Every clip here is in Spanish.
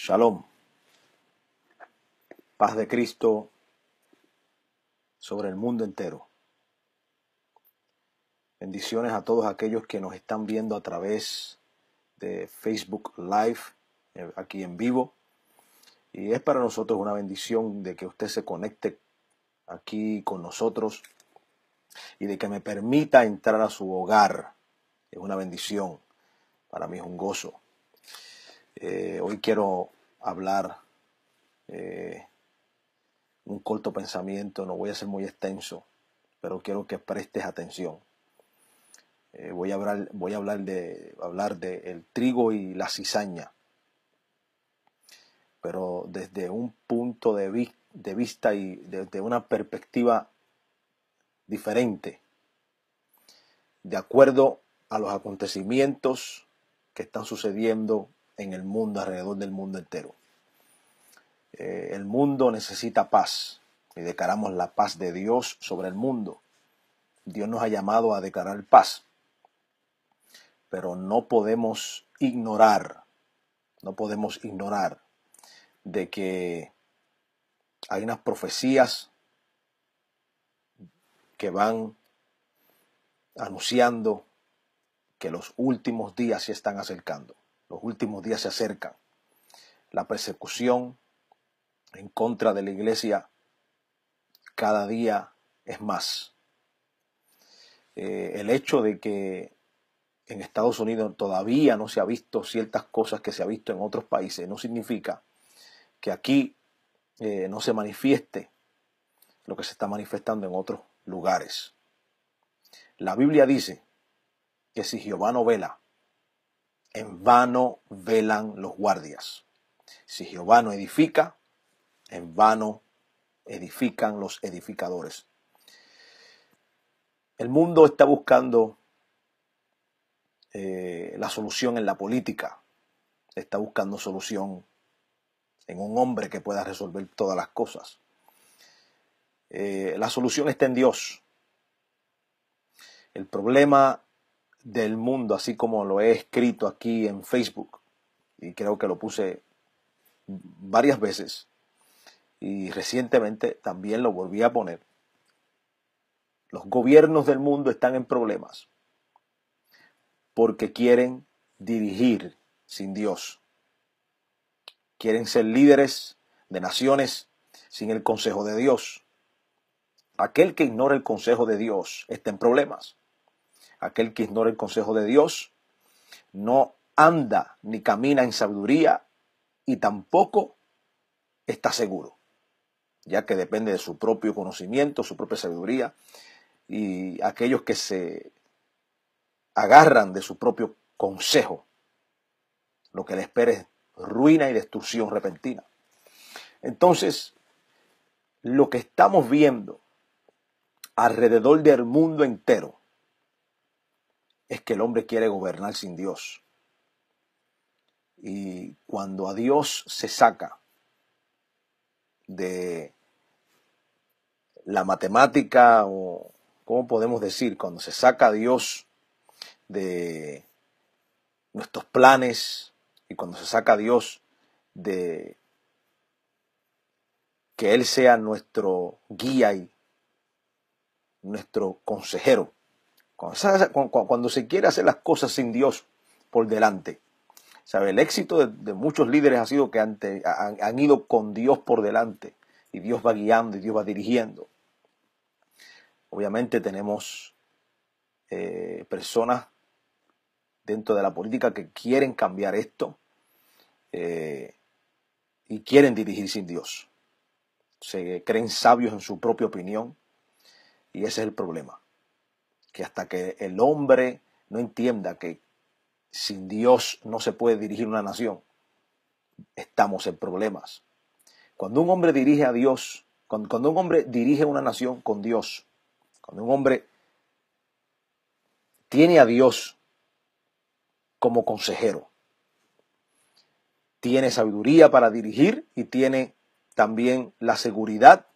Shalom. Paz de Cristo sobre el mundo entero. Bendiciones a todos aquellos que nos están viendo a través de Facebook Live, eh, aquí en vivo. Y es para nosotros una bendición de que usted se conecte aquí con nosotros y de que me permita entrar a su hogar. Es una bendición. Para mí es un gozo eh, hoy quiero hablar eh, un corto pensamiento, no voy a ser muy extenso, pero quiero que prestes atención. Eh, voy a hablar, de hablar de el trigo y la cizaña, pero desde un punto de, de vista y desde una perspectiva diferente, de acuerdo a los acontecimientos que están sucediendo en el mundo, alrededor del mundo entero. Eh, el mundo necesita paz y declaramos la paz de Dios sobre el mundo. Dios nos ha llamado a declarar paz, pero no podemos ignorar, no podemos ignorar de que hay unas profecías que van anunciando que los últimos días se están acercando. Los últimos días se acercan. La persecución en contra de la iglesia cada día es más. Eh, el hecho de que en Estados Unidos todavía no se ha visto ciertas cosas que se ha visto en otros países no significa que aquí eh, no se manifieste lo que se está manifestando en otros lugares. La Biblia dice que si Jehová no vela, en vano velan los guardias. Si Jehová no edifica, en vano edifican los edificadores. El mundo está buscando eh, la solución en la política, está buscando solución en un hombre que pueda resolver todas las cosas. Eh, la solución está en Dios. El problema del mundo, así como lo he escrito aquí en Facebook. Y creo que lo puse varias veces. Y recientemente también lo volví a poner. Los gobiernos del mundo están en problemas porque quieren dirigir sin Dios. Quieren ser líderes de naciones sin el consejo de Dios. Aquel que ignora el consejo de Dios está en problemas. Aquel que ignora el consejo de Dios no anda ni camina en sabiduría y tampoco está seguro, ya que depende de su propio conocimiento, su propia sabiduría y aquellos que se agarran de su propio consejo. Lo que le espera es ruina y destrucción repentina. Entonces, lo que estamos viendo alrededor del mundo entero es que el hombre quiere gobernar sin Dios. Y cuando a Dios se saca de la matemática, o cómo podemos decir, cuando se saca a Dios de nuestros planes y cuando se saca a Dios de que Él sea nuestro guía y nuestro consejero, cuando se quiere hacer las cosas sin Dios por delante. El éxito de, muchos líderes ha sido que han, ido con Dios por delante. Y Dios va guiando y Dios va dirigiendo. Obviamente tenemos eh, personas dentro de la política que quieren cambiar esto eh, y quieren dirigir sin Dios. Se creen sabios en su propia opinión y ese es el problema que hasta que el hombre no entienda que sin Dios no se puede dirigir una nación, estamos en problemas. Cuando un hombre dirige a Dios, cuando, un hombre dirige una nación con Dios, cuando un hombre tiene a Dios como consejero, tiene sabiduría para dirigir y tiene también la seguridad,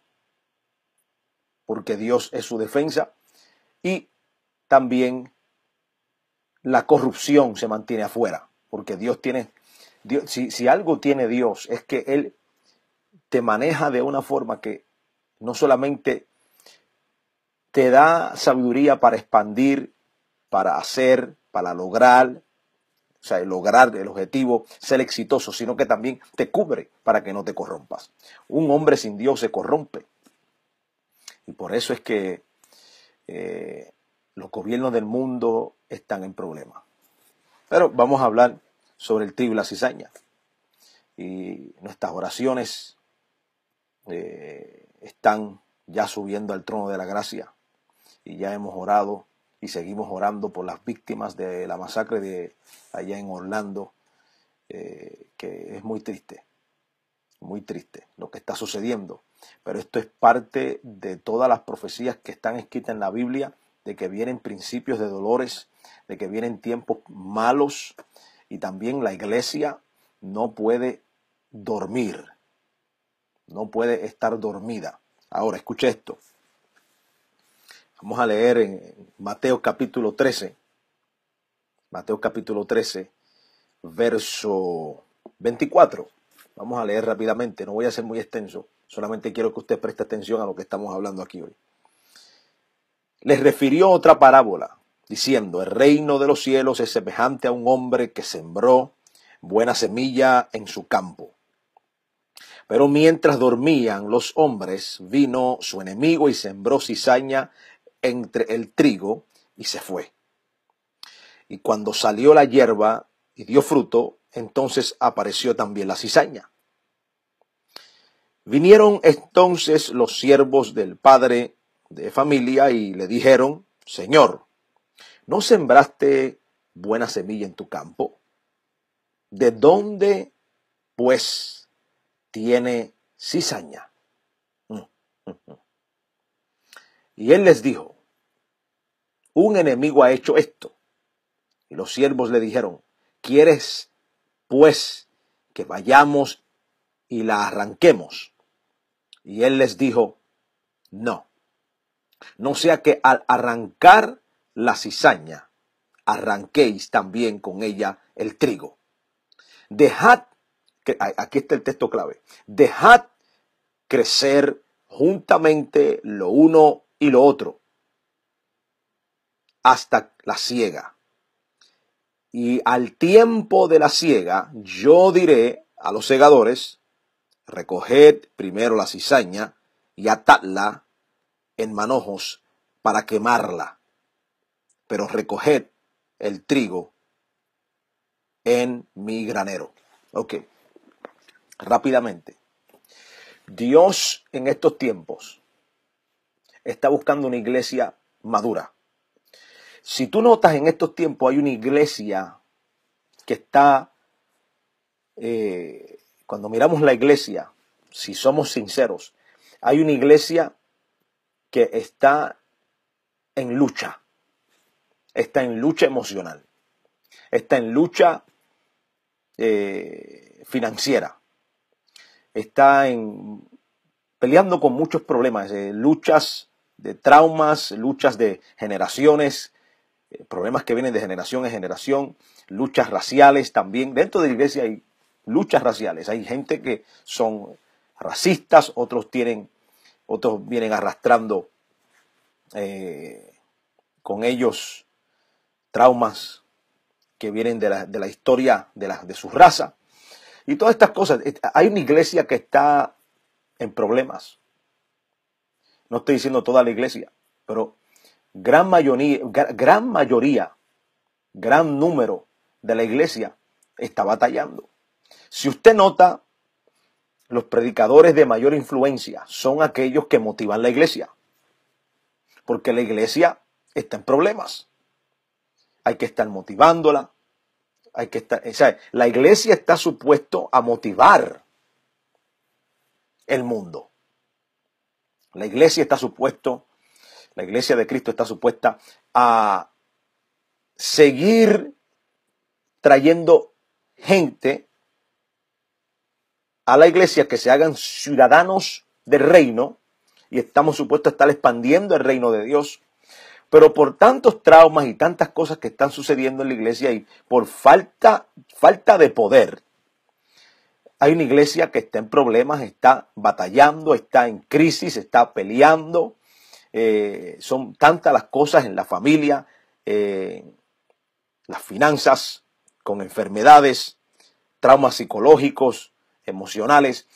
porque Dios es su defensa, y también la corrupción se mantiene afuera, porque Dios tiene, si, algo tiene Dios es que Él te maneja de una forma que no solamente te da sabiduría para expandir, para hacer, para lograr, o sea, lograr el objetivo, ser exitoso, sino que también te cubre para que no te corrompas. Un hombre sin Dios se corrompe. Y por eso es que eh, los gobiernos del mundo están en problemas. Pero vamos a hablar sobre el trigo y la cizaña. Y nuestras oraciones eh, están ya subiendo al trono de la gracia. Y ya hemos orado y seguimos orando por las víctimas de la masacre de allá en Orlando, eh, que es muy triste, muy triste lo que está sucediendo. Pero esto es parte de todas las profecías que están escritas en la Biblia de que vienen principios de dolores, de que vienen tiempos malos y también la iglesia no puede dormir, no puede estar dormida. Ahora, escuche esto. Vamos a leer en Mateo capítulo 13, Mateo capítulo 13, verso 24. Vamos a leer rápidamente, no voy a ser muy extenso, solamente quiero que usted preste atención a lo que estamos hablando aquí hoy les refirió otra parábola, diciendo, el reino de los cielos es semejante a un hombre que sembró buena semilla en su campo. Pero mientras dormían los hombres, vino su enemigo y sembró cizaña entre el trigo y se fue. Y cuando salió la hierba y dio fruto, entonces apareció también la cizaña. Vinieron entonces los siervos del padre de familia y le dijeron, Señor, ¿no sembraste buena semilla en tu campo? ¿De dónde, pues, tiene cizaña? Mm, mm, mm. Y él les dijo, un enemigo ha hecho esto. Y los siervos le dijeron, ¿quieres, pues, que vayamos y la arranquemos? Y él les dijo, no no sea que al arrancar la cizaña, arranquéis también con ella el trigo. Dejad, que, aquí está el texto clave, dejad crecer juntamente lo uno y lo otro hasta la ciega. Y al tiempo de la ciega, yo diré a los segadores, recoged primero la cizaña y atadla en manojos para quemarla, pero recoger el trigo en mi granero. Ok, rápidamente. Dios en estos tiempos está buscando una iglesia madura. Si tú notas en estos tiempos hay una iglesia que está, eh, cuando miramos la iglesia, si somos sinceros, hay una iglesia que está en lucha, está en lucha emocional, está en lucha eh, financiera, está en peleando con muchos problemas, eh, luchas de traumas, luchas de generaciones, eh, problemas que vienen de generación en generación, luchas raciales también. Dentro de la iglesia hay luchas raciales, hay gente que son racistas, otros tienen otros vienen arrastrando eh, con ellos traumas que vienen de la, historia de, de su raza. Y todas estas cosas. Hay una iglesia que está en problemas. No estoy diciendo toda la iglesia, pero gran mayoría, gran mayoría, gran número de la iglesia está batallando. Si usted nota, los predicadores de mayor influencia son aquellos que motivan la iglesia. Porque la iglesia está en problemas. Hay que estar motivándola. Hay que estar, la iglesia está supuesto a motivar el mundo. La iglesia está supuesto, la iglesia de Cristo está supuesta a seguir trayendo gente a la iglesia que se hagan ciudadanos del reino, y estamos supuestos a estar expandiendo el reino de Dios, pero por tantos traumas y tantas cosas que están sucediendo en la iglesia y por falta, falta de poder, hay una iglesia que está en problemas, está batallando, está en crisis, está peleando, eh, son tantas las cosas en la familia, eh, las finanzas, con enfermedades, traumas psicológicos, emocionales.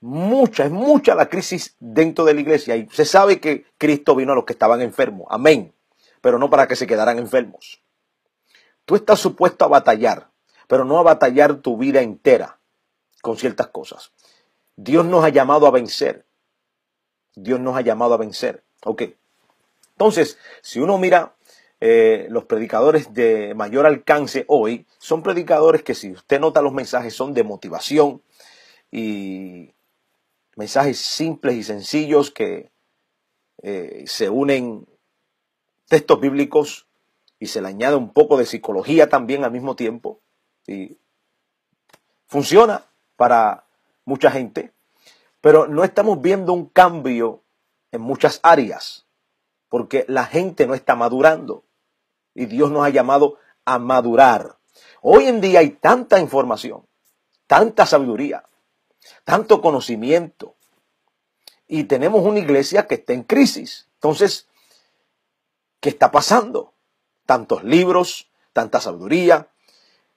Mucha, es mucha la crisis dentro de la iglesia. Y se sabe que Cristo vino a los que estaban enfermos. Amén. Pero no para que se quedaran enfermos. Tú estás supuesto a batallar, pero no a batallar tu vida entera con ciertas cosas. Dios nos ha llamado a vencer. Dios nos ha llamado a vencer. Ok. Entonces, si uno mira eh, los predicadores de mayor alcance hoy, son predicadores que si usted nota los mensajes son de motivación, y mensajes simples y sencillos que eh, se unen textos bíblicos y se le añade un poco de psicología también al mismo tiempo. Y funciona para mucha gente, pero no estamos viendo un cambio en muchas áreas, porque la gente no está madurando y Dios nos ha llamado a madurar. Hoy en día hay tanta información, tanta sabiduría, tanto conocimiento, y tenemos una iglesia que está en crisis. Entonces, ¿qué está pasando? Tantos libros, tanta sabiduría,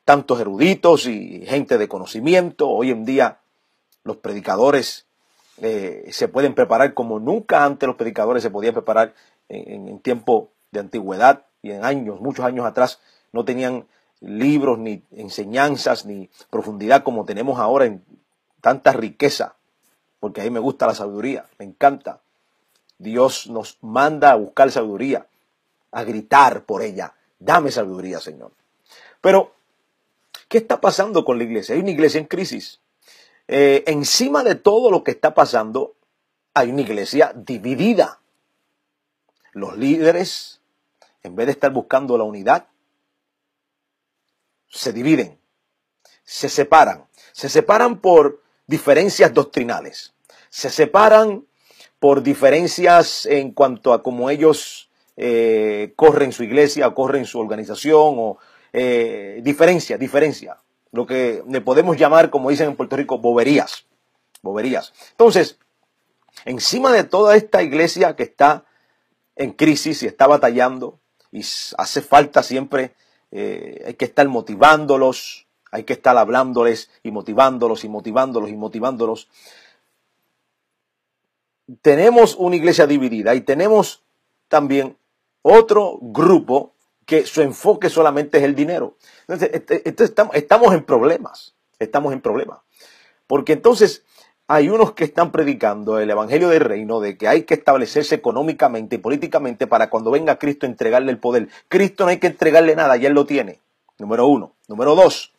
tantos eruditos y gente de conocimiento. Hoy en día los predicadores eh, se pueden preparar como nunca antes los predicadores se podían preparar en, en, tiempo de antigüedad y en años, muchos años atrás, no tenían libros ni enseñanzas ni profundidad como tenemos ahora en tanta riqueza, porque a mí me gusta la sabiduría, me encanta. Dios nos manda a buscar sabiduría, a gritar por ella. Dame sabiduría, Señor. Pero, ¿qué está pasando con la iglesia? Hay una iglesia en crisis. Eh, encima de todo lo que está pasando, hay una iglesia dividida. Los líderes, en vez de estar buscando la unidad, se dividen, se separan. Se separan por diferencias doctrinales. Se separan por diferencias en cuanto a cómo ellos eh, corren su iglesia, o corren su organización, o eh, diferencia, diferencia. Lo que le podemos llamar, como dicen en Puerto Rico, boberías. Boberías. Entonces, encima de toda esta iglesia que está en crisis y está batallando, y hace falta siempre, eh, hay que estar motivándolos, hay que estar hablándoles y motivándolos y motivándolos y motivándolos. Tenemos una iglesia dividida y tenemos también otro grupo que su enfoque solamente es el dinero. Entonces, este, este, estamos, estamos en problemas, estamos en problemas. Porque entonces hay unos que están predicando el Evangelio del Reino de que hay que establecerse económicamente y políticamente para cuando venga Cristo entregarle el poder. Cristo no hay que entregarle nada, ya él lo tiene. Número uno. Número dos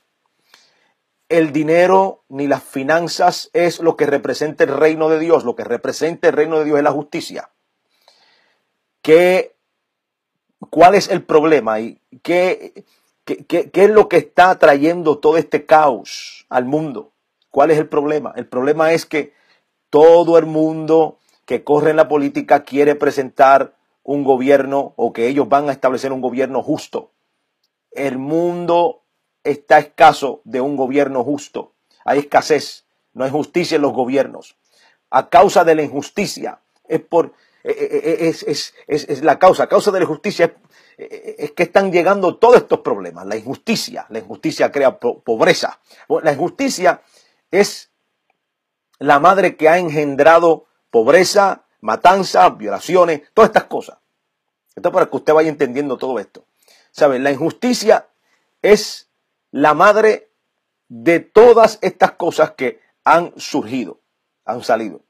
el dinero ni las finanzas es lo que representa el reino de Dios. Lo que representa el reino de Dios es la justicia. ¿Qué, ¿Cuál es el problema? ¿Y qué, qué, qué, qué es lo que está trayendo todo este caos al mundo? ¿Cuál es el problema? El problema es que todo el mundo que corre en la política quiere presentar un gobierno o que ellos van a establecer un gobierno justo. El mundo está escaso de un gobierno justo. Hay escasez, no hay justicia en los gobiernos. A causa de la injusticia, es por eh, eh, eh, es, es, es, la causa, a causa de la injusticia es, que están llegando todos estos problemas. La injusticia, la injusticia crea pobreza. La injusticia es la madre que ha engendrado pobreza, matanza, violaciones, todas estas cosas. Esto para que usted vaya entendiendo todo esto. ¿Saben? La injusticia es la madre de todas estas cosas que han surgido, han salido.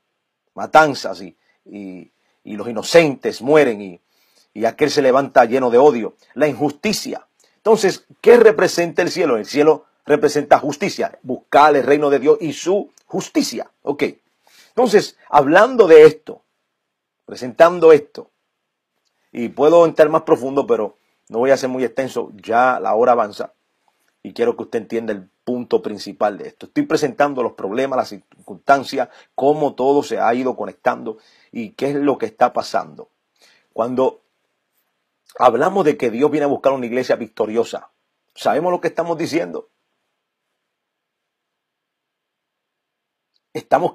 Matanzas y, los inocentes mueren y, y aquel se levanta lleno de odio. La injusticia. Entonces, ¿qué representa el cielo? El cielo representa justicia. Buscar el reino de Dios y su justicia. Ok. Entonces, hablando de esto, presentando esto, y puedo entrar más profundo, pero no voy a ser muy extenso, ya la hora avanza y quiero que usted entienda el punto principal de esto. Estoy presentando los problemas, las circunstancias, cómo todo se ha ido conectando y qué es lo que está pasando. Cuando hablamos de que Dios viene a buscar una iglesia victoriosa, ¿sabemos lo que estamos diciendo? Estamos,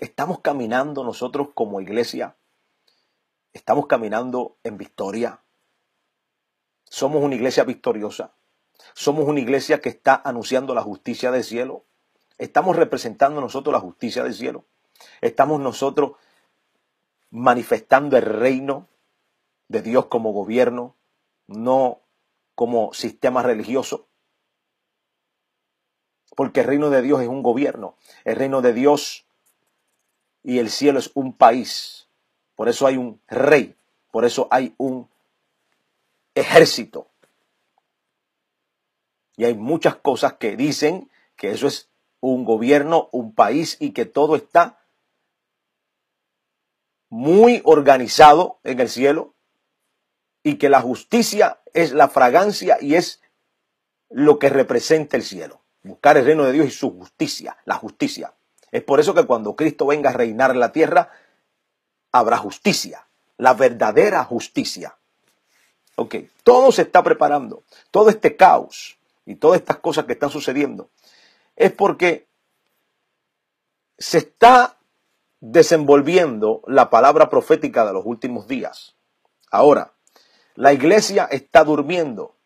estamos caminando nosotros como iglesia, estamos caminando en victoria. Somos una iglesia victoriosa. Somos una iglesia que está anunciando la justicia del cielo. Estamos representando nosotros la justicia del cielo. Estamos nosotros manifestando el reino de Dios como gobierno, no como sistema religioso. Porque el reino de Dios es un gobierno. El reino de Dios y el cielo es un país. Por eso hay un rey. Por eso hay un ejército. Y hay muchas cosas que dicen que eso es un gobierno, un país y que todo está muy organizado en el cielo y que la justicia es la fragancia y es lo que representa el cielo. Buscar el reino de Dios y su justicia, la justicia. Es por eso que cuando Cristo venga a reinar en la tierra, habrá justicia, la verdadera justicia. Ok, todo se está preparando, todo este caos y todas estas cosas que están sucediendo, es porque se está desenvolviendo la palabra profética de los últimos días. Ahora, la iglesia está durmiendo.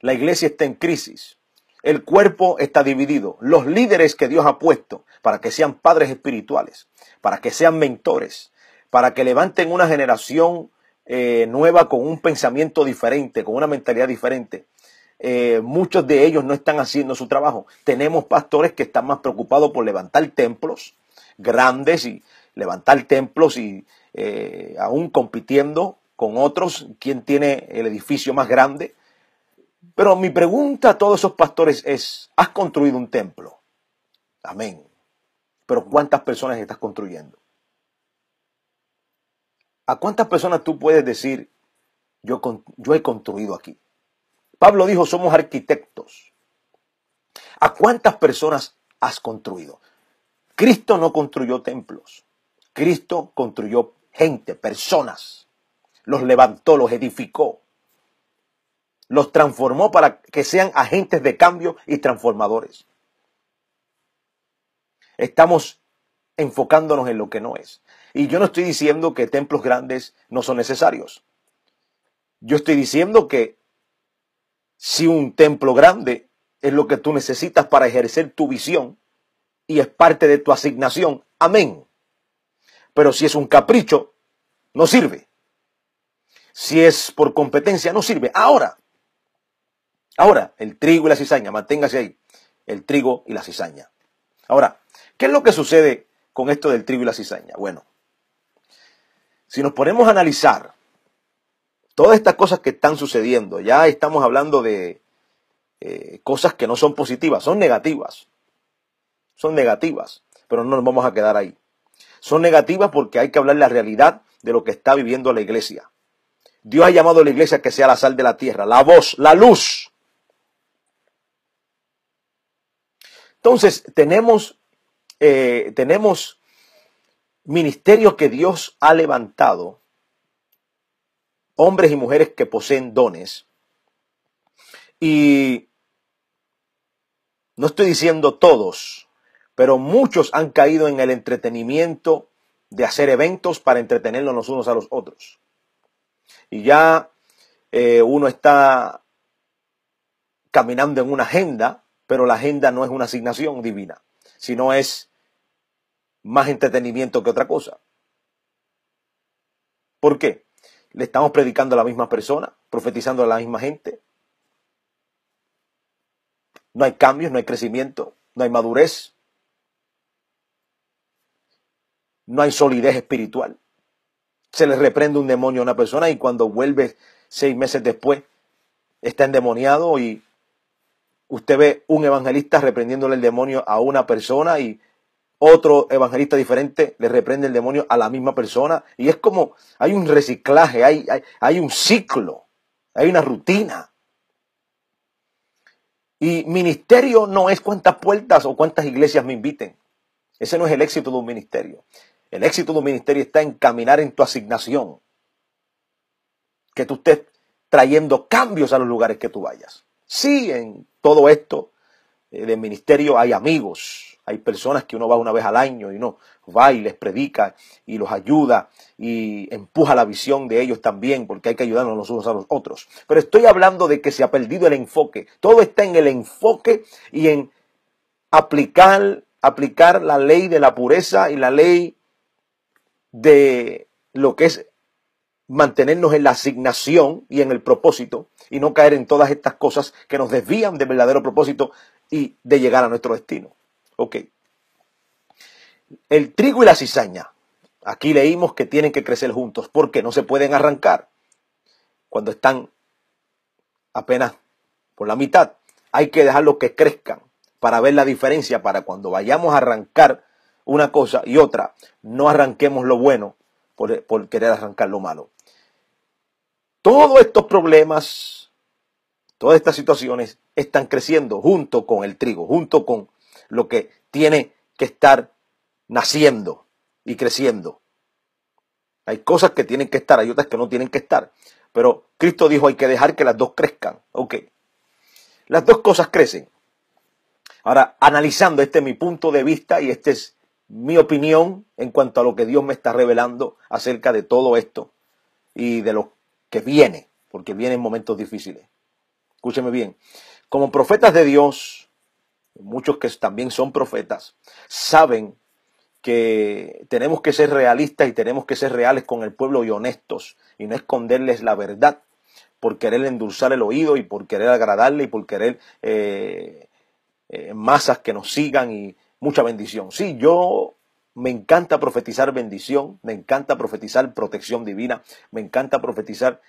La iglesia está en crisis. El cuerpo está dividido. Los líderes que Dios ha puesto para que sean padres espirituales, para que sean mentores, para que levanten una generación eh, nueva con un pensamiento diferente, con una mentalidad diferente, eh, muchos de ellos no están haciendo su trabajo. Tenemos pastores que están más preocupados por levantar templos grandes y levantar templos y eh, aún compitiendo con otros, quién tiene el edificio más grande. Pero mi pregunta a todos esos pastores es, ¿has construido un templo? Amén. Pero ¿cuántas personas estás construyendo? ¿A cuántas personas tú puedes decir, yo, yo he construido aquí? Pablo dijo, somos arquitectos. ¿A cuántas personas has construido? Cristo no construyó templos. Cristo construyó gente, personas. Los levantó, los edificó. Los transformó para que sean agentes de cambio y transformadores. Estamos enfocándonos en lo que no es. Y yo no estoy diciendo que templos grandes no son necesarios. Yo estoy diciendo que si un templo grande es lo que tú necesitas para ejercer tu visión y es parte de tu asignación, amén. Pero si es un capricho, no sirve. Si es por competencia, no sirve. Ahora, ahora, el trigo y la cizaña, manténgase ahí, el trigo y la cizaña. Ahora, ¿qué es lo que sucede con esto del trigo y la cizaña? Bueno, si nos ponemos a analizar Todas estas cosas que están sucediendo, ya estamos hablando de eh, cosas que no son positivas, son negativas. Son negativas, pero no nos vamos a quedar ahí. Son negativas porque hay que hablar la realidad de lo que está viviendo la iglesia. Dios ha llamado a la iglesia que sea la sal de la tierra, la voz, la luz. Entonces, tenemos, eh, tenemos ministerios que Dios ha levantado hombres y mujeres que poseen dones. Y no estoy diciendo todos, pero muchos han caído en el entretenimiento de hacer eventos para entretenernos los unos a los otros. Y ya eh, uno está caminando en una agenda, pero la agenda no es una asignación divina, sino es más entretenimiento que otra cosa. ¿Por qué? ¿Le estamos predicando a la misma persona? ¿Profetizando a la misma gente? No hay cambios, no hay crecimiento, no hay madurez, no hay solidez espiritual. Se le reprende un demonio a una persona y cuando vuelve seis meses después está endemoniado y usted ve un evangelista reprendiéndole el demonio a una persona y otro evangelista diferente le reprende el demonio a la misma persona. Y es como, hay un reciclaje, hay, hay, un ciclo, hay una rutina. Y ministerio no es cuántas puertas o cuántas iglesias me inviten. Ese no es el éxito de un ministerio. El éxito de un ministerio está en caminar en tu asignación. Que tú estés trayendo cambios a los lugares que tú vayas. Sí, en todo esto eh, del ministerio hay amigos, hay personas que uno va una vez al año y uno va y les predica y los ayuda y empuja la visión de ellos también porque hay que ayudarnos los unos a los otros. Pero estoy hablando de que se ha perdido el enfoque. Todo está en el enfoque y en aplicar, aplicar la ley de la pureza y la ley de lo que es mantenernos en la asignación y en el propósito y no caer en todas estas cosas que nos desvían del verdadero propósito y de llegar a nuestro destino. Ok. El trigo y la cizaña. Aquí leímos que tienen que crecer juntos porque no se pueden arrancar cuando están apenas por la mitad. Hay que dejarlos que crezcan para ver la diferencia, para cuando vayamos a arrancar una cosa y otra, no arranquemos lo bueno por, por querer arrancar lo malo. Todos estos problemas, todas estas situaciones están creciendo junto con el trigo, junto con lo que tiene que estar naciendo y creciendo. Hay cosas que tienen que estar, hay otras que no tienen que estar. Pero Cristo dijo hay que dejar que las dos crezcan. Ok. Las dos cosas crecen. Ahora, analizando, este es mi punto de vista y esta es mi opinión en cuanto a lo que Dios me está revelando acerca de todo esto y de lo que viene, porque vienen momentos difíciles. Escúcheme bien. Como profetas de Dios, muchos que también son profetas, saben que tenemos que ser realistas y tenemos que ser reales con el pueblo y honestos y no esconderles la verdad por querer endulzar el oído y por querer agradarle y por querer eh, eh, masas que nos sigan y mucha bendición. Sí, yo me encanta profetizar bendición, me encanta profetizar protección divina, me encanta profetizar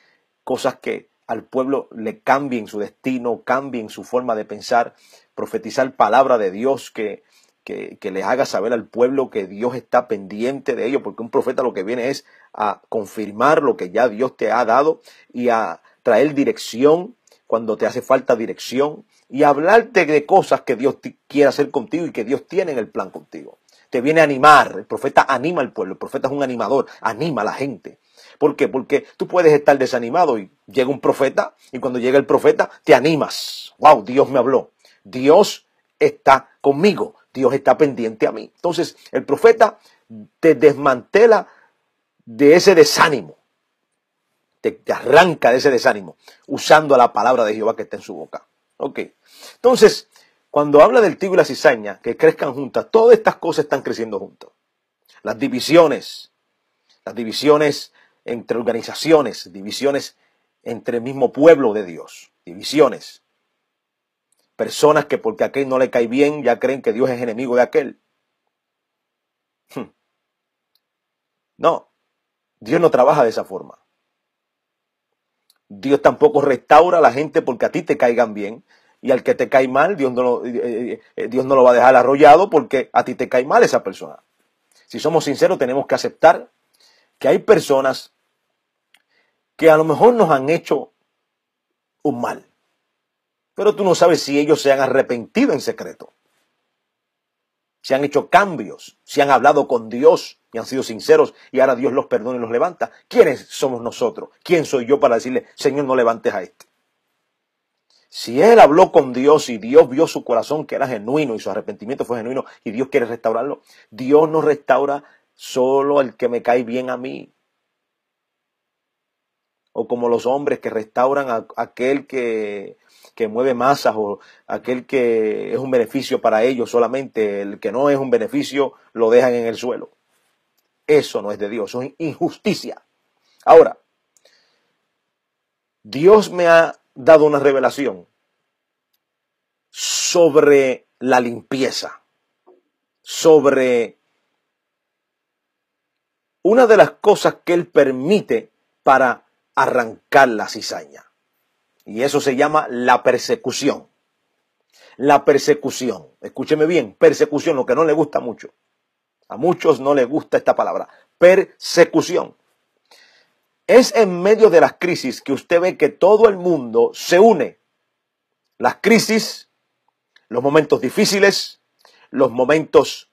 cosas que al pueblo le cambien su destino, cambien su forma de pensar, profetizar palabra de Dios que, que, les haga saber al pueblo que Dios está pendiente de ellos, porque un profeta lo que viene es a confirmar lo que ya Dios te ha dado y a traer dirección cuando te hace falta dirección y hablarte de cosas que Dios quiere hacer contigo y que Dios tiene en el plan contigo. Te viene a animar, el profeta anima al pueblo, el profeta es un animador, anima a la gente. ¿Por qué? Porque tú puedes estar desanimado y llega un profeta y cuando llega el profeta te animas. ¡Wow! Dios me habló. Dios está conmigo. Dios está pendiente a mí. Entonces el profeta te desmantela de ese desánimo. Te, arranca de ese desánimo usando la palabra de Jehová que está en su boca. Ok. Entonces, cuando habla del tigre y la cizaña, que crezcan juntas, todas estas cosas están creciendo juntas. Las divisiones, las divisiones entre organizaciones, divisiones entre el mismo pueblo de Dios, divisiones. Personas que porque a aquel no le cae bien ya creen que Dios es enemigo de aquel. Hmm. No, Dios no trabaja de esa forma. Dios tampoco restaura a la gente porque a ti te caigan bien. Y al que te cae mal, Dios no, lo, eh, eh, eh, Dios no lo va a dejar arrollado porque a ti te cae mal esa persona. Si somos sinceros, tenemos que aceptar que hay personas que a lo mejor nos han hecho un mal. Pero tú no sabes si ellos se han arrepentido en secreto. Si han hecho cambios, si han hablado con Dios y han sido sinceros y ahora Dios los perdona y los levanta. ¿Quiénes somos nosotros? ¿Quién soy yo para decirle, Señor, no levantes a este? Si él habló con Dios y Dios vio su corazón que era genuino y su arrepentimiento fue genuino y Dios quiere restaurarlo, Dios no restaura solo al que me cae bien a mí o como los hombres que restauran a, aquel que, mueve masas o aquel que es un beneficio para ellos solamente, el que no es un beneficio lo dejan en el suelo. Eso no es de Dios, es injusticia. Ahora, Dios me ha dado una revelación sobre la limpieza, sobre una de las cosas que Él permite para arrancar la cizaña. Y eso se llama la persecución. La persecución. Escúcheme bien, persecución, lo que no le gusta mucho. A muchos no les gusta esta palabra. Persecución. Es en medio de las crisis que usted ve que todo el mundo se une. Las crisis, los momentos difíciles, los momentos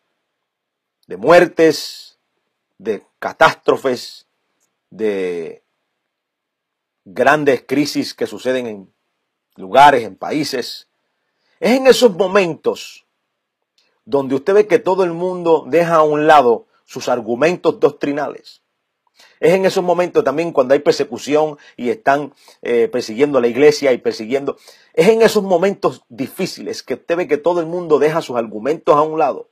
de muertes, de catástrofes, de grandes crisis que suceden en lugares, en países. Es en esos momentos donde usted ve que todo el mundo deja a un lado sus argumentos doctrinales. Es en esos momentos también cuando hay persecución y están eh, persiguiendo a la iglesia y persiguiendo. Es en esos momentos difíciles que usted ve que todo el mundo deja sus argumentos a un lado.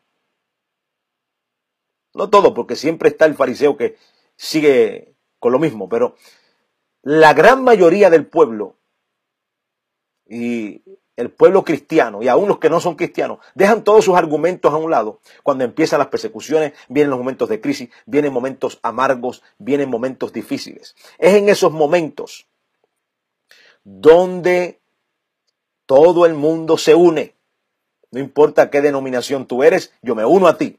No todo, porque siempre está el fariseo que sigue con lo mismo, pero la gran mayoría del pueblo y el pueblo cristiano y aún los que no son cristianos dejan todos sus argumentos a un lado cuando empiezan las persecuciones, vienen los momentos de crisis, vienen momentos amargos, vienen momentos difíciles. Es en esos momentos donde todo el mundo se une. No importa qué denominación tú eres, yo me uno a ti.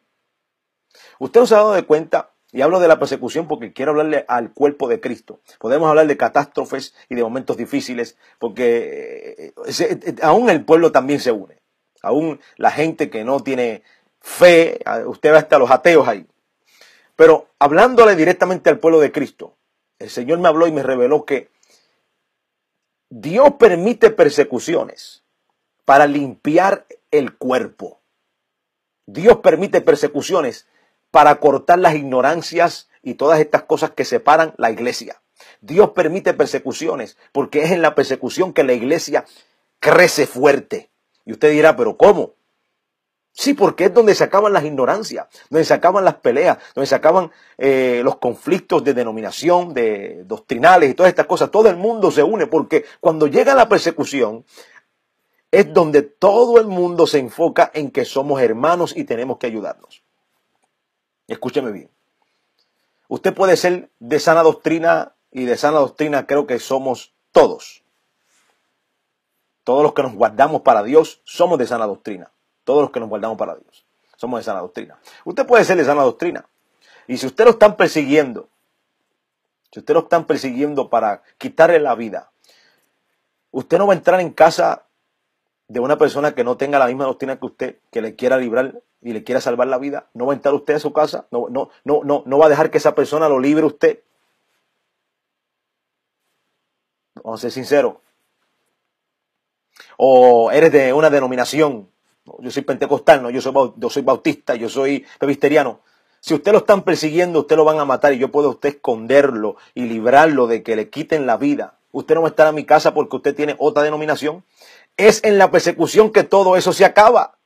Usted no se ha dado de cuenta y hablo de la persecución porque quiero hablarle al cuerpo de Cristo. Podemos hablar de catástrofes y de momentos difíciles porque eh, eh, eh, aún el pueblo también se une. Aún la gente que no tiene fe, usted va hasta los ateos ahí. Pero hablándole directamente al pueblo de Cristo, el Señor me habló y me reveló que Dios permite persecuciones para limpiar el cuerpo. Dios permite persecuciones para cortar las ignorancias y todas estas cosas que separan la iglesia. Dios permite persecuciones porque es en la persecución que la iglesia crece fuerte. Y usted dirá, pero ¿cómo? Sí, porque es donde se acaban las ignorancias, donde se acaban las peleas, donde se acaban eh, los conflictos de denominación, de doctrinales y todas estas cosas. Todo el mundo se une porque cuando llega la persecución es donde todo el mundo se enfoca en que somos hermanos y tenemos que ayudarnos. Escúcheme bien. Usted puede ser de sana doctrina y de sana doctrina creo que somos todos. Todos los que nos guardamos para Dios somos de sana doctrina. Todos los que nos guardamos para Dios somos de sana doctrina. Usted puede ser de sana doctrina. Y si usted lo están persiguiendo, si usted lo están persiguiendo para quitarle la vida, usted no va a entrar en casa de una persona que no tenga la misma doctrina que usted, que le quiera librar y le quiera salvar la vida, no va a entrar usted a su casa, no, no, no, no, no va a dejar que esa persona lo libre usted. Vamos a ser sinceros. O eres de una denominación, yo soy pentecostal, no, yo soy, soy bautista, yo soy presbiteriano. Si usted lo están persiguiendo, usted lo van a matar y yo puedo usted esconderlo y librarlo de que le quiten la vida. Usted no va a estar a mi casa porque usted tiene otra denominación. Es en la persecución que todo eso se acaba.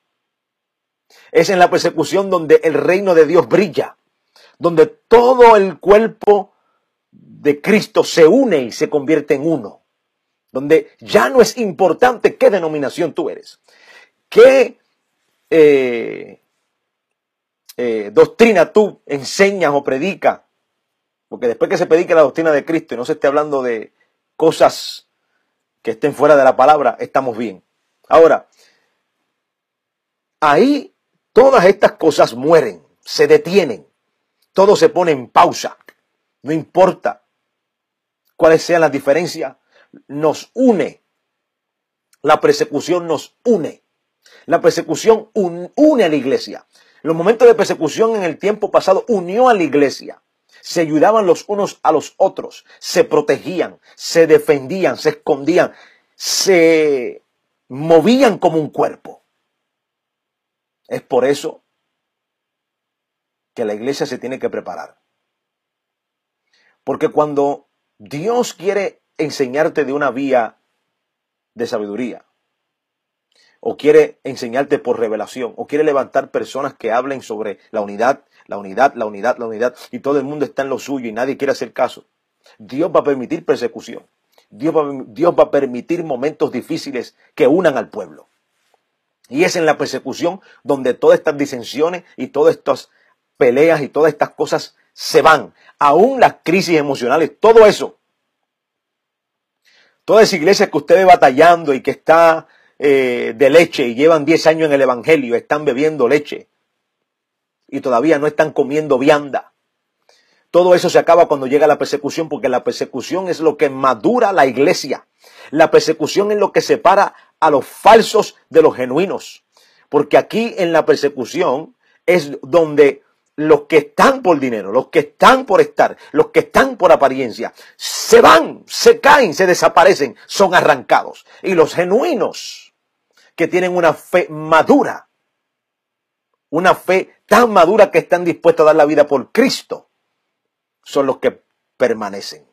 Es en la persecución donde el reino de Dios brilla, donde todo el cuerpo de Cristo se une y se convierte en uno, donde ya no es importante qué denominación tú eres, qué eh, eh, doctrina tú enseñas o predicas, porque después que se predica la doctrina de Cristo y no se esté hablando de cosas que estén fuera de la palabra, estamos bien. Ahora, ahí todas estas cosas mueren, se detienen, todo se pone en pausa, no importa cuáles sean las diferencias, nos une. La persecución nos une. La persecución une a la iglesia. Los momentos de persecución en el tiempo pasado unió a la iglesia se ayudaban los unos a los otros, se protegían, se defendían, se escondían, se movían como un cuerpo. Es por eso que la iglesia se tiene que preparar. Porque cuando Dios quiere enseñarte de una vía de sabiduría, o quiere enseñarte por revelación, o quiere levantar personas que hablen sobre la unidad, la unidad, la unidad, la unidad, y todo el mundo está en lo suyo y nadie quiere hacer caso. Dios va a permitir persecución. Dios va, Dios va a permitir momentos difíciles que unan al pueblo. Y es en la persecución donde todas estas disensiones y todas estas peleas y todas estas cosas se van. Aún las crisis emocionales, todo eso. Toda esa iglesia que usted ve batallando y que está eh, de leche y llevan 10 años en el Evangelio, están bebiendo leche y todavía no están comiendo vianda. Todo eso se acaba cuando llega la persecución, porque la persecución es lo que madura la iglesia. La persecución es lo que separa a los falsos de los genuinos. Porque aquí en la persecución es donde los que están por dinero, los que están por estar, los que están por apariencia, se van, se caen, se desaparecen, son arrancados. Y los genuinos que tienen una fe madura. Una fe tan madura que están dispuestos a dar la vida por Cristo. Son los que permanecen.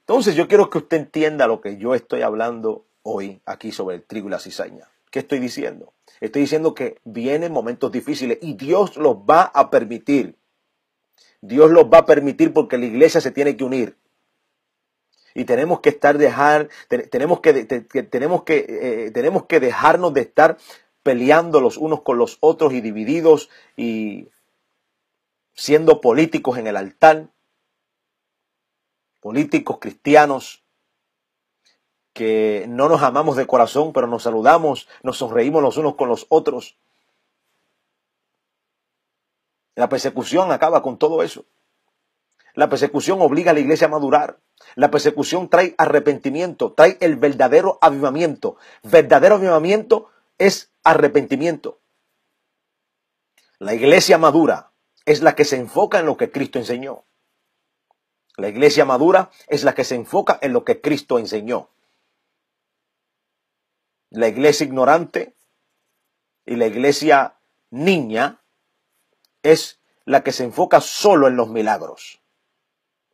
Entonces yo quiero que usted entienda lo que yo estoy hablando hoy aquí sobre el trigo y la cizaña. ¿Qué estoy diciendo? Estoy diciendo que vienen momentos difíciles y Dios los va a permitir. Dios los va a permitir porque la iglesia se tiene que unir. Y tenemos que estar dejar, tenemos que, tenemos que, eh, tenemos que dejarnos de estar peleando los unos con los otros y divididos y siendo políticos en el altar, políticos cristianos que no nos amamos de corazón, pero nos saludamos, nos sonreímos los unos con los otros. La persecución acaba con todo eso. La persecución obliga a la iglesia a madurar. La persecución trae arrepentimiento, trae el verdadero avivamiento. Verdadero avivamiento es arrepentimiento. La iglesia madura es la que se enfoca en lo que Cristo enseñó. La iglesia madura es la que se enfoca en lo que Cristo enseñó. La iglesia ignorante y la iglesia niña es la que se enfoca solo en los milagros.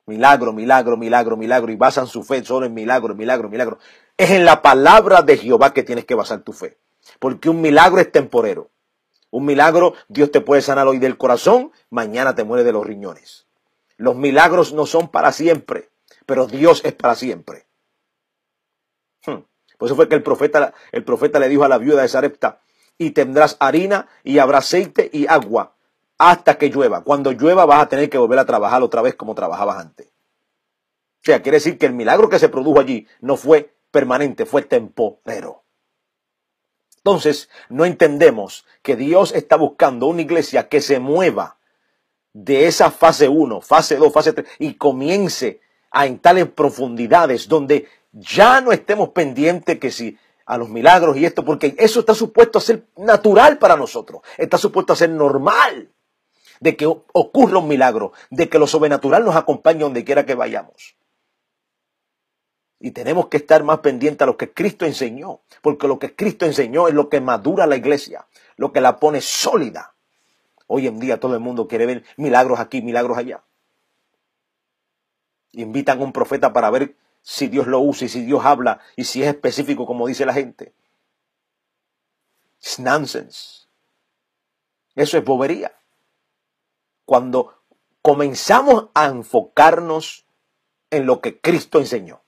Milagro, milagro, milagro, milagro. Y basan su fe solo en milagro, milagro, milagro. Es en la palabra de Jehová que tienes que basar tu fe. Porque un milagro es temporero. Un milagro, Dios te puede sanar hoy del corazón, mañana te muere de los riñones. Los milagros no son para siempre, pero Dios es para siempre. Hmm. Por eso fue que el profeta, el profeta le dijo a la viuda de Sarepta, y tendrás harina y habrá aceite y agua hasta que llueva. Cuando llueva vas a tener que volver a trabajar otra vez como trabajabas antes. O sea, quiere decir que el milagro que se produjo allí no fue permanente, fue temporero. Entonces, no entendemos que Dios está buscando una iglesia que se mueva de esa fase 1, fase 2, fase 3 y comience a entrar en profundidades donde ya no estemos pendientes que si a los milagros y esto, porque eso está supuesto a ser natural para nosotros, está supuesto a ser normal de que ocurra un milagro, de que lo sobrenatural nos acompañe donde quiera que vayamos. Y tenemos que estar más pendientes a lo que Cristo enseñó, porque lo que Cristo enseñó es lo que madura la iglesia, lo que la pone sólida. Hoy en día todo el mundo quiere ver milagros aquí, milagros allá. Invitan a un profeta para ver si Dios lo usa y si Dios habla y si es específico como dice la gente. es nonsense. Eso es bobería cuando comenzamos a enfocarnos en lo que Cristo enseñó,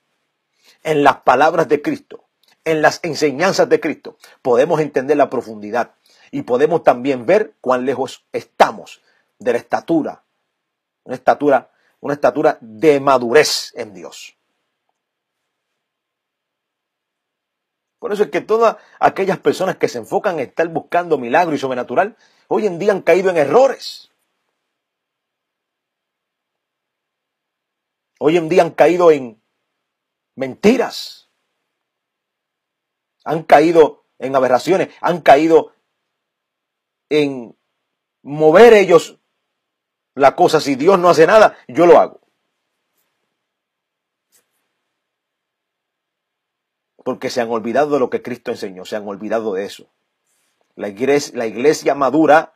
en las palabras de Cristo, en las enseñanzas de Cristo, podemos entender la profundidad y podemos también ver cuán lejos estamos de la estatura, una estatura, una estatura de madurez en Dios. Por eso es que todas aquellas personas que se enfocan en estar buscando milagro y sobrenatural, hoy en día han caído en errores. Hoy en día han caído en mentiras, han caído en aberraciones, han caído en mover ellos la cosa. Si Dios no hace nada, yo lo hago. Porque se han olvidado de lo que Cristo enseñó, se han olvidado de eso. La iglesia, la iglesia madura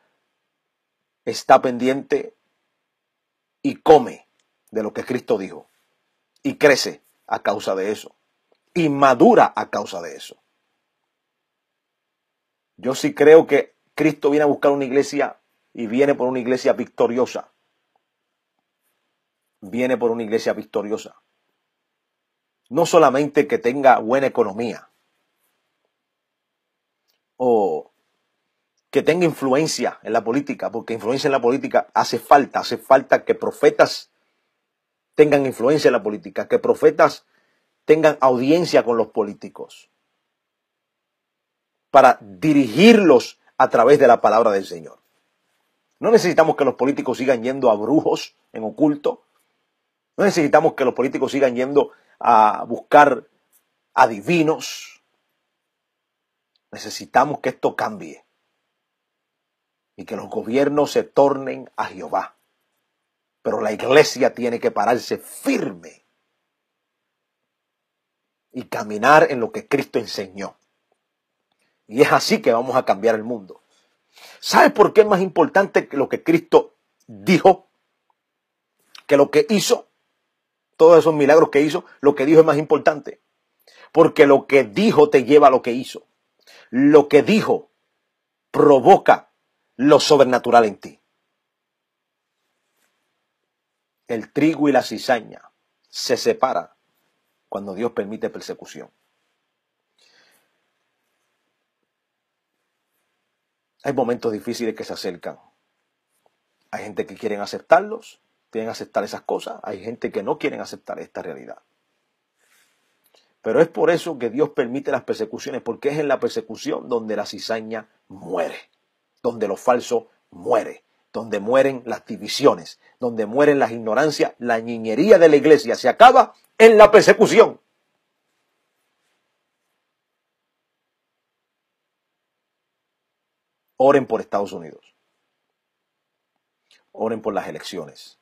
está pendiente y come de lo que Cristo dijo. Y crece a causa de eso. Y madura a causa de eso. Yo sí creo que Cristo viene a buscar una iglesia y viene por una iglesia victoriosa. Viene por una iglesia victoriosa. No solamente que tenga buena economía o que tenga influencia en la política, porque influencia en la política hace falta, hace falta que profetas tengan influencia en la política, que profetas tengan audiencia con los políticos para dirigirlos a través de la palabra del Señor. No necesitamos que los políticos sigan yendo a brujos en oculto. No necesitamos que los políticos sigan yendo a buscar adivinos. Necesitamos que esto cambie y que los gobiernos se tornen a Jehová. Pero la iglesia tiene que pararse firme y caminar en lo que Cristo enseñó. Y es así que vamos a cambiar el mundo. ¿Sabes por qué es más importante que lo que Cristo dijo? Que lo que hizo, todos esos milagros que hizo, lo que dijo es más importante. Porque lo que dijo te lleva a lo que hizo. Lo que dijo provoca lo sobrenatural en ti el trigo y la cizaña se separa cuando Dios permite persecución. Hay momentos difíciles que se acercan. Hay gente que quieren aceptarlos, quieren aceptar esas cosas, hay gente que no quieren aceptar esta realidad. Pero es por eso que Dios permite las persecuciones, porque es en la persecución donde la cizaña muere, donde lo falso muere, donde mueren las divisiones, donde mueren las ignorancias, la niñería de la iglesia se acaba en la persecución. Oren por Estados Unidos. Oren por las elecciones.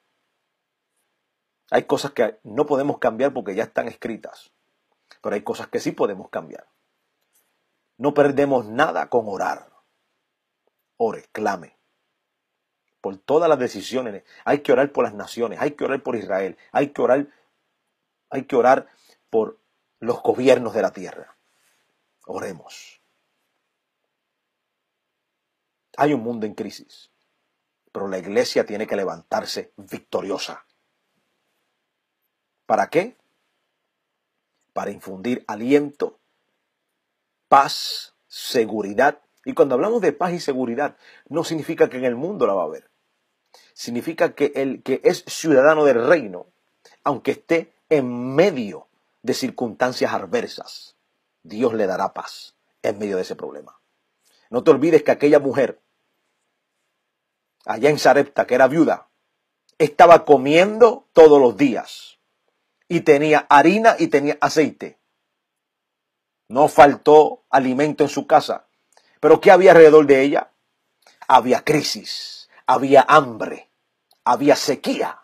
Hay cosas que no podemos cambiar porque ya están escritas, pero hay cosas que sí podemos cambiar. No perdemos nada con orar. Ore, clame por todas las decisiones. Hay que orar por las naciones, hay que orar por Israel, hay que orar, hay que orar por los gobiernos de la tierra. Oremos. Hay un mundo en crisis, pero la iglesia tiene que levantarse victoriosa. ¿Para qué? Para infundir aliento, paz, seguridad. Y cuando hablamos de paz y seguridad, no significa que en el mundo la va a haber significa que el que es ciudadano del reino, aunque esté en medio de circunstancias adversas, Dios le dará paz en medio de ese problema. No te olvides que aquella mujer, allá en Sarepta, que era viuda, estaba comiendo todos los días y tenía harina y tenía aceite. No faltó alimento en su casa. Pero ¿qué había alrededor de ella? Había crisis, había hambre, había sequía,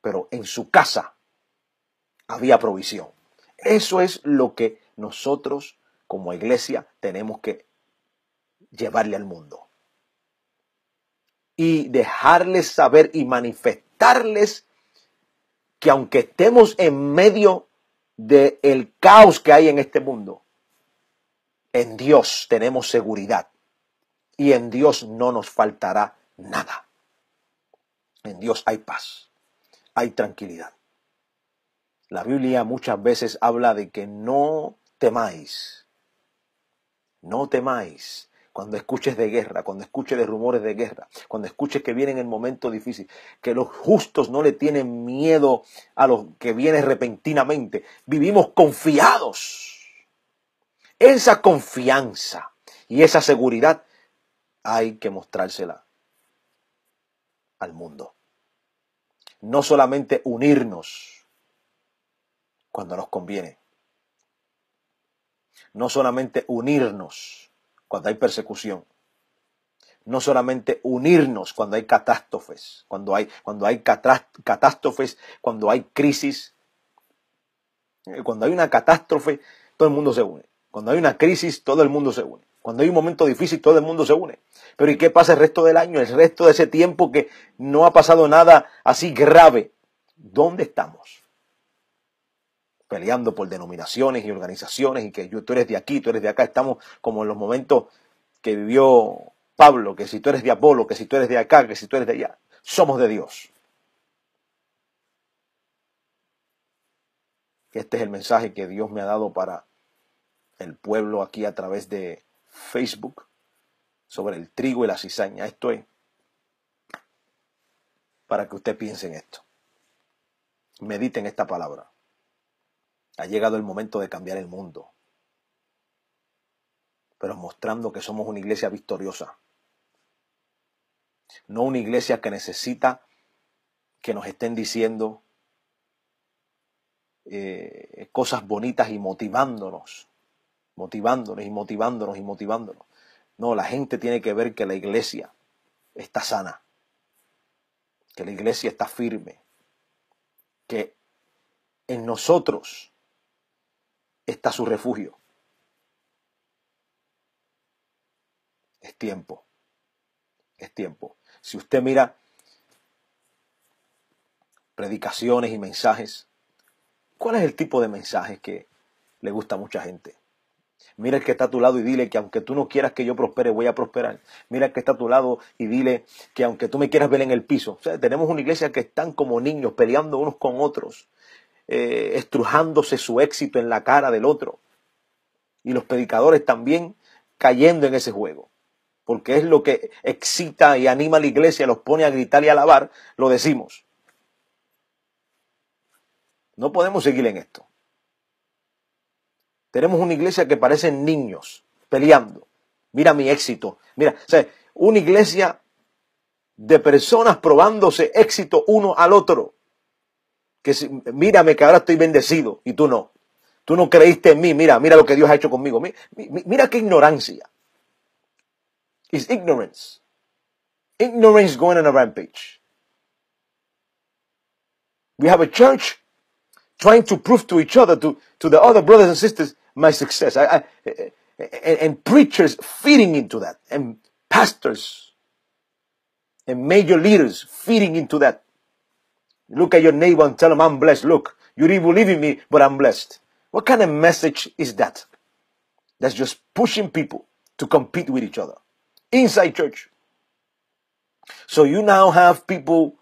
pero en su casa había provisión. Eso es lo que nosotros como iglesia tenemos que llevarle al mundo. Y dejarles saber y manifestarles que aunque estemos en medio del caos que hay en este mundo, en Dios tenemos seguridad y en Dios no nos faltará nada. En Dios hay paz, hay tranquilidad. La Biblia muchas veces habla de que no temáis, no temáis cuando escuches de guerra, cuando escuches de rumores de guerra, cuando escuches que viene el momento difícil, que los justos no le tienen miedo a los que vienen repentinamente. Vivimos confiados. Esa confianza y esa seguridad hay que mostrársela al mundo. No solamente unirnos cuando nos conviene. No solamente unirnos cuando hay persecución. No solamente unirnos cuando hay catástrofes, cuando hay, cuando hay catástrofes, cuando hay crisis. Eh, cuando hay una catástrofe, todo el mundo se une. Cuando hay una crisis, todo el mundo se une. Cuando hay un momento difícil, todo el mundo se une. Pero ¿y qué pasa el resto del año, el resto de ese tiempo que no ha pasado nada así grave? ¿Dónde estamos? Peleando por denominaciones y organizaciones y que tú eres de aquí, tú eres de acá. Estamos como en los momentos que vivió Pablo, que si tú eres de Apolo, que si tú eres de acá, que si tú eres de allá. Somos de Dios. Este es el mensaje que Dios me ha dado para el pueblo aquí a través de Facebook sobre el trigo y la cizaña. Esto es para que usted piense en esto. Mediten esta palabra. Ha llegado el momento de cambiar el mundo, pero mostrando que somos una iglesia victoriosa, no una iglesia que necesita que nos estén diciendo eh, cosas bonitas y motivándonos motivándonos y motivándonos y motivándonos. No, la gente tiene que ver que la iglesia está sana, que la iglesia está firme, que en nosotros está su refugio. Es tiempo, es tiempo. Si usted mira predicaciones y mensajes, ¿cuál es el tipo de mensajes que le gusta a mucha gente? Mira el que está a tu lado y dile que aunque tú no quieras que yo prospere, voy a prosperar. Mira el que está a tu lado y dile que aunque tú me quieras ver en el piso. tenemos una iglesia que están como niños peleando unos con otros, eh, estrujándose su éxito en la cara del otro. Y los predicadores también cayendo en ese juego. Porque es lo que excita y anima a la iglesia, los pone a gritar y alabar, lo decimos. No podemos seguir en esto. Tenemos una iglesia que parecen niños peleando. Mira mi éxito. Mira, o sea, una iglesia de personas probándose éxito uno al otro. Que mírame que ahora estoy bendecido y tú no. Tú no creíste en mí. Mira, mira lo que Dios ha hecho conmigo. Mira, qué ignorancia. Is ignorance. Ignorance going on a rampage. We have a church trying to prove to each other, to the other brothers and sisters, my success. I, I and, and preachers feeding into that, and pastors and major leaders feeding into that. Look at your neighbor and tell him, I'm blessed. Look, you didn't believe in me, but I'm blessed. What kind of message is that? That's just pushing people to compete with each other inside church. So you now have people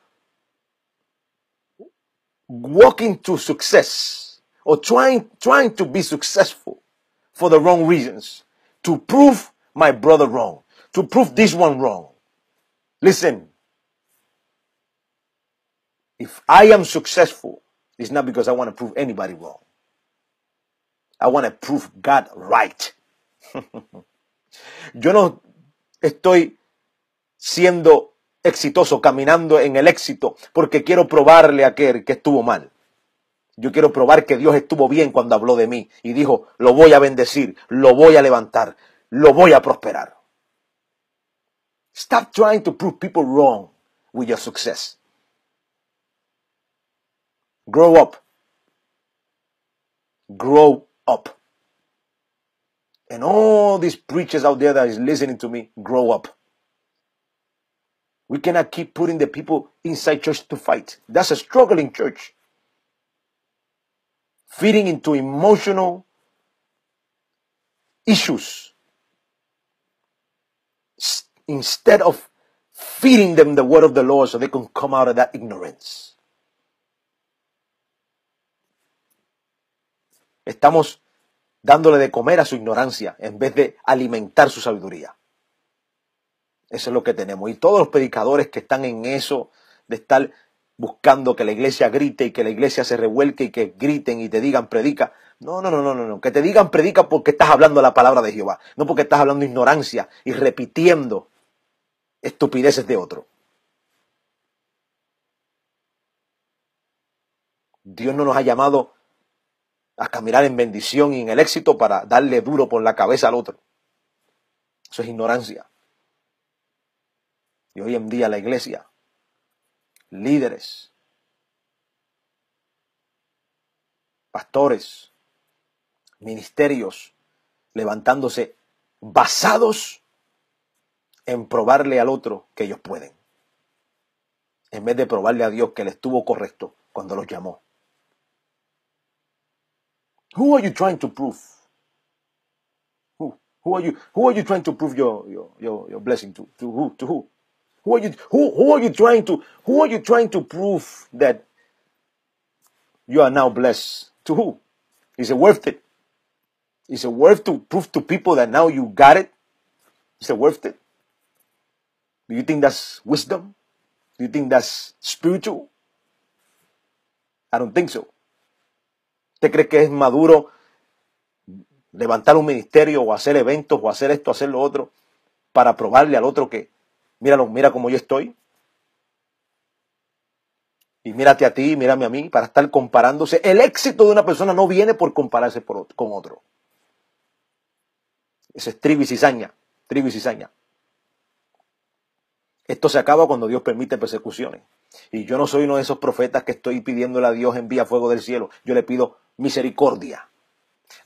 walking to success or trying, trying to be successful for the wrong reasons, to prove my brother wrong, to prove this one wrong. Listen, if I am successful, it's not because I want to prove anybody wrong. I want to prove God right. Yo no estoy siendo exitoso, caminando en el éxito, porque quiero probarle a aquel que estuvo mal. Yo quiero probar que Dios estuvo bien cuando habló de mí y dijo, lo voy a bendecir, lo voy a levantar, lo voy a prosperar. Stop trying to prove people wrong with your success. Grow up. Grow up. And all these preachers out there that is listening to me, grow up. We cannot keep putting the people inside church to fight. That's a struggling church feeding into emotional issues instead of feeding them the word of the Lord so they can come out of that ignorance. Estamos dándole de comer a su ignorancia en vez de alimentar su sabiduría. Eso es lo que tenemos. Y todos los predicadores que están en eso de estar buscando que la iglesia grite y que la iglesia se revuelque y que griten y te digan predica. No, no, no, no, no, que te digan predica porque estás hablando la palabra de Jehová, no porque estás hablando ignorancia y repitiendo estupideces de otro. Dios no nos ha llamado a caminar en bendición y en el éxito para darle duro por la cabeza al otro. Eso es ignorancia. Y hoy en día la iglesia líderes, pastores, ministerios levantándose basados en probarle al otro que ellos pueden, en vez de probarle a Dios que le estuvo correcto cuando los llamó. Who are you trying to prove? Who, who, are, you, who are you trying to prove your, your, your, your blessing to? To who? To who? Who are you, who, who are you trying to, who are you trying to prove that you are now blessed? To who? Is it worth it? Is it worth to prove to people that now you got it? Is it worth it? Do you think that's wisdom? Do you think that's spiritual? I don't think so. ¿Usted cree que es maduro levantar un ministerio o hacer eventos o hacer esto, hacer lo otro para probarle al otro que Míralo, mira cómo yo estoy. Y mírate a ti, mírame a mí, para estar comparándose. El éxito de una persona no viene por compararse con otro. Ese es trigo y cizaña, y cizaña. Esto se acaba cuando Dios permite persecuciones. Y yo no soy uno de esos profetas que estoy pidiéndole a Dios envía fuego del cielo. Yo le pido misericordia.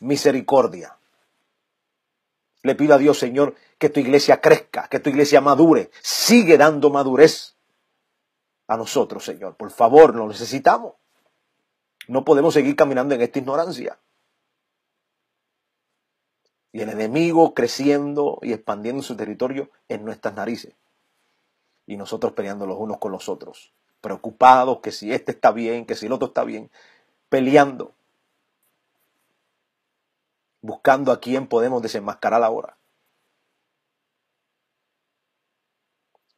Misericordia. Le pido a Dios, Señor, que tu iglesia crezca, que tu iglesia madure. Sigue dando madurez a nosotros, Señor. Por favor, lo necesitamos. No podemos seguir caminando en esta ignorancia. Y el enemigo creciendo y expandiendo su territorio en nuestras narices. Y nosotros peleando los unos con los otros. Preocupados que si este está bien, que si el otro está bien. Peleando buscando a quién podemos desenmascarar ahora.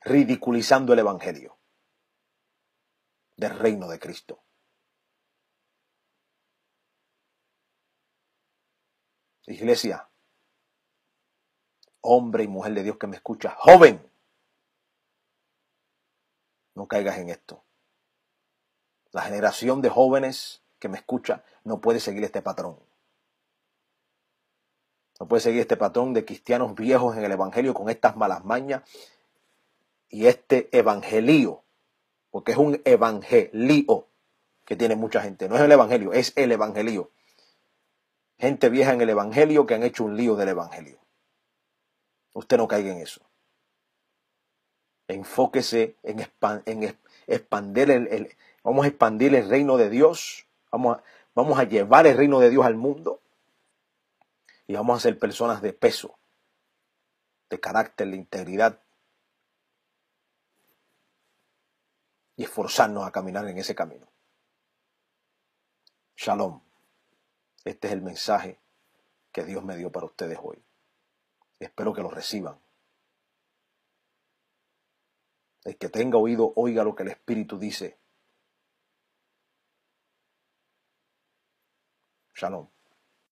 Ridiculizando el Evangelio del reino de Cristo. Iglesia, hombre y mujer de Dios que me escucha, joven, no caigas en esto. La generación de jóvenes que me escucha no puede seguir este patrón. No puede seguir este patrón de cristianos viejos en el Evangelio con estas malas mañas y este evangelio, porque es un evangelio que tiene mucha gente. No es el Evangelio, es el Evangelio. Gente vieja en el Evangelio que han hecho un lío del Evangelio. Usted no caiga en eso. Enfóquese en, expandir el, vamos a expandir el reino de Dios. vamos a llevar el reino de Dios al mundo y vamos a ser personas de peso, de carácter, de integridad. Y esforzarnos a caminar en ese camino. Shalom. Este es el mensaje que Dios me dio para ustedes hoy. Espero que lo reciban. El que tenga oído, oiga lo que el Espíritu dice. Shalom.